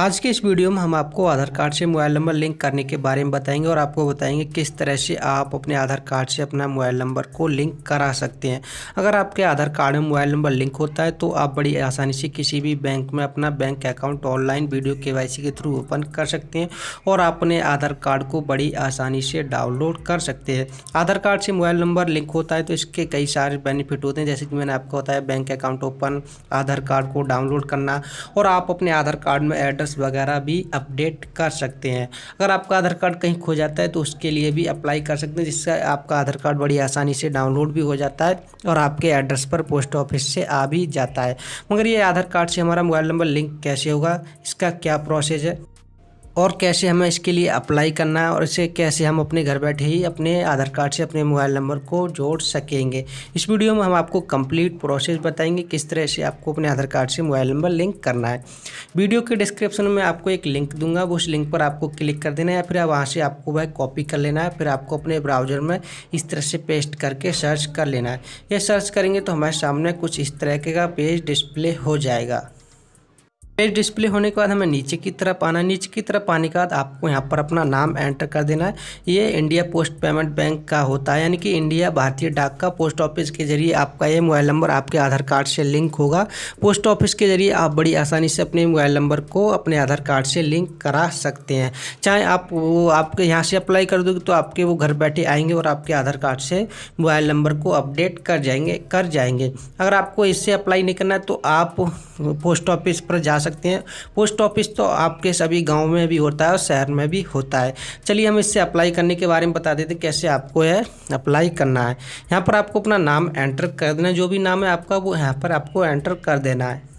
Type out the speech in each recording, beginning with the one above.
आज के इस वीडियो में हम आपको आधार कार्ड से मोबाइल नंबर लिंक करने के बारे में बताएंगे और आपको बताएंगे किस तरह से आप अपने आधार कार्ड से अपना मोबाइल नंबर को लिंक करा सकते हैं अगर आपके आधार कार्ड में मोबाइल नंबर लिंक होता है तो आप बड़ी आसानी से किसी भी बैंक में अपना बैंक अकाउंट ऑनलाइन वीडियो के के थ्रू ओपन कर सकते हैं और अपने आधार कार्ड को बड़ी आसानी से डाउनलोड कर सकते हैं आधार कार्ड से मोबाइल नंबर लिंक होता है तो इसके कई सारे बेनिफिट होते हैं जैसे कि मैंने आपको बताया bank account open Aadhaar card को डाउनलोड करना और आप अपने आधार कार्ड में एड स्टेटस वगैरह भी अपडेट कर सकते हैं अगर आपका आधार कार्ड कहीं खो जाता है तो उसके लिए भी अप्लाई कर सकते हैं जिससे आपका आधार कार्ड बड़ी आसानी से डाउनलोड भी हो जाता है और आपके एड्रेस पर पोस्ट ऑफिस से आ भी जाता है मगर ये आधार कार्ड से हमारा मोबाइल नंबर लिंक कैसे होगा इसका क्या प्रोसेस है और कैसे हमें इसके लिए अप्लाई करना है और इसे कैसे हम अपने घर बैठे ही अपने आधार कार्ड से अपने मोबाइल नंबर को जोड़ सकेंगे इस वीडियो में हम आपको कंप्लीट प्रोसेस बताएंगे किस तरह से आपको अपने आधार कार्ड से मोबाइल नंबर लिंक करना है वीडियो के डिस्क्रिप्शन में आपको एक लिंक दूंगा उस लिंक पर आपको क्लिक कर देना है फिर वहाँ से आपको वह कॉपी कर लेना है फिर आपको अपने ब्राउजर में इस तरह से पेस्ट करके सर्च कर लेना है यह सर्च करेंगे तो हमारे सामने कुछ इस तरह का पेज डिस्प्ले हो जाएगा पेज डिस्प्ले होने के बाद हमें नीचे की तरफ आना नीचे की तरफ आने के बाद आपको यहाँ पर अपना नाम एंटर कर देना है ये इंडिया पोस्ट पेमेंट बैंक का होता है यानी कि इंडिया भारतीय डाक का पोस्ट ऑफिस के जरिए आपका ये मोबाइल नंबर आपके आधार कार्ड से लिंक होगा पोस्ट ऑफिस के जरिए आप बड़ी आसानी से अपने मोबाइल नंबर को अपने आधार कार्ड से लिंक करा सकते हैं चाहे आप वो आपके यहाँ से अप्लाई कर दोगे तो आपके वो घर बैठे आएंगे और आपके आधार कार्ड से मोबाइल नंबर को अपडेट कर जाएंगे कर जाएंगे अगर आपको इससे अप्लाई नहीं करना है तो आप पोस्ट ऑफिस पर जा सकते सकते हैं पोस्ट ऑफिस तो आपके सभी गाँव में भी होता है और शहर में भी होता है चलिए हम इससे अप्लाई करने के बारे में बता देते कैसे आपको यह अप्लाई करना है यहाँ पर आपको अपना नाम एंटर कर देना जो भी नाम है आपका वो यहाँ पर आपको एंटर कर देना है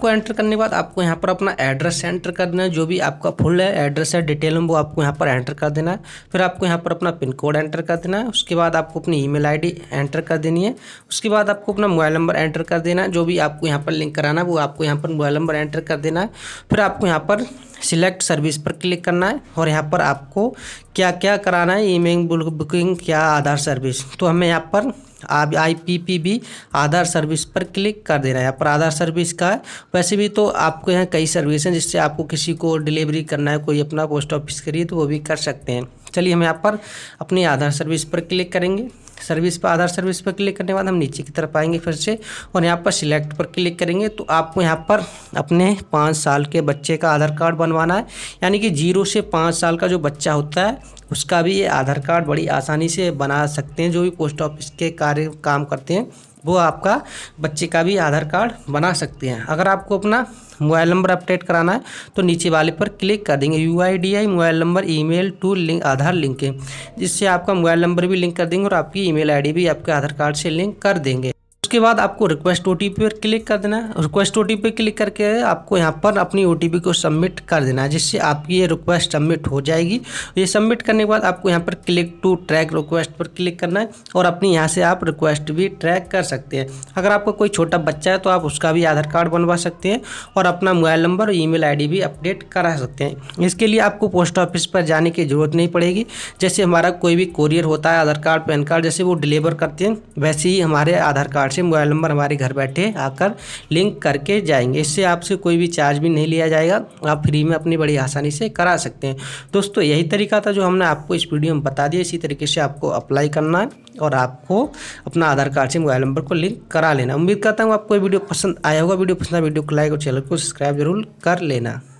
को एंटर करने के बाद आपको यहाँ पर अपना एड्रेस एंटर कर देना है जो भी आपका फुल है एड्रेस है डिटेल में वो आपको यहाँ पर एंटर कर देना है फिर आपको यहाँ पर अपना पिन कोड एंटर कर देना है उसके बाद आपको अपनी ईमेल आईडी एंटर कर देनी है उसके बाद आपको अपना मोबाइल नंबर एंटर कर देना है जो भी आपको यहाँ पर लिंक कराना है वो आपको यहाँ पर मोबाइल नंबर एंटर कर देना है फिर आपको यहाँ पर सिलेक्ट सर्विस पर क्लिक करना है और यहाँ पर आपको क्या क्या कराना है ई बुकिंग क्या आधार सर्विस तो हमें यहाँ पर आप I P P B Aadhaar service पर क्लिक कर देना है यहाँ पर आधार सर्विस का है वैसे भी तो आपको यहाँ कई सर्विस हैं जिससे आपको किसी को डिलीवरी करना है कोई अपना पोस्ट ऑफिस करिए तो वो भी कर सकते हैं चलिए हम यहाँ पर अपनी आधार सर्विस पर क्लिक करेंगे सर्विस पर आधार सर्विस पर क्लिक करने के बाद हम नीचे की तरफ आएंगे फिर से और यहाँ पर सिलेक्ट पर क्लिक करेंगे तो आपको यहाँ पर अपने पाँच साल के बच्चे का आधार कार्ड बनवाना है यानी कि जीरो से पाँच साल का जो बच्चा होता है उसका भी ये आधार कार्ड बड़ी आसानी से बना सकते हैं जो भी पोस्ट ऑफिस के कार्य काम करते हैं वो आपका बच्चे का भी आधार कार्ड बना सकते हैं अगर आपको अपना मोबाइल नंबर अपडेट कराना है तो नीचे वाले पर क्लिक कर देंगे U I D I mobile number email to link Aadhaar link है जिससे आपका मोबाइल नंबर भी लिंक कर देंगे और आपकी ईमेल आईडी भी आपके आधार कार्ड से लिंक कर देंगे उसके बाद आपको रिक्वेस्ट ओ पर क्लिक कर देना है रिक्वेस्ट ओ पर क्लिक करके आपको यहाँ पर अपनी ओ को सबमिट कर देना है जिससे आपकी ये रिक्वेस्ट सबमिट हो जाएगी ये सबमिट करने के बाद आपको यहाँ पर क्लिक टू ट्रैक रिक्वेस्ट पर क्लिक करना है और अपनी यहाँ से आप रिक्वेस्ट भी ट्रैक कर सकते हैं अगर आपका कोई छोटा बच्चा है तो आप उसका भी आधार कार्ड बनवा सकते हैं और अपना मोबाइल नंबर और ईमेल आईडी भी अपडेट करा सकते हैं इसके लिए आपको पोस्ट ऑफिस पर जाने की ज़रूरत नहीं पड़ेगी जैसे हमारा कोई भी कोरियर होता है आधार कार्ड पैन कार्ड जैसे वो डिलीवर करते हैं वैसे ही हमारे आधार कार्ड से मोबाइल नंबर हमारे घर बैठे आकर लिंक करके जाएंगे इससे आपसे कोई भी चार्ज भी नहीं लिया जाएगा आप फ्री में अपनी बड़ी आसानी से करा सकते हैं दोस्तों यही तरीका था जो हमने आपको इस वीडियो में बता दिया इसी तरीके से आपको अप्लाई करना है और आपको अपना आधार कार्ड से मोबाइल नंबर को लिंक करा लेना उम्मीद करता हूँ आपको वीडियो पसंद आया होगा वीडियो पसंद आया वीडियो को लाइक और चैनल को सब्सक्राइब जरूर कर लेना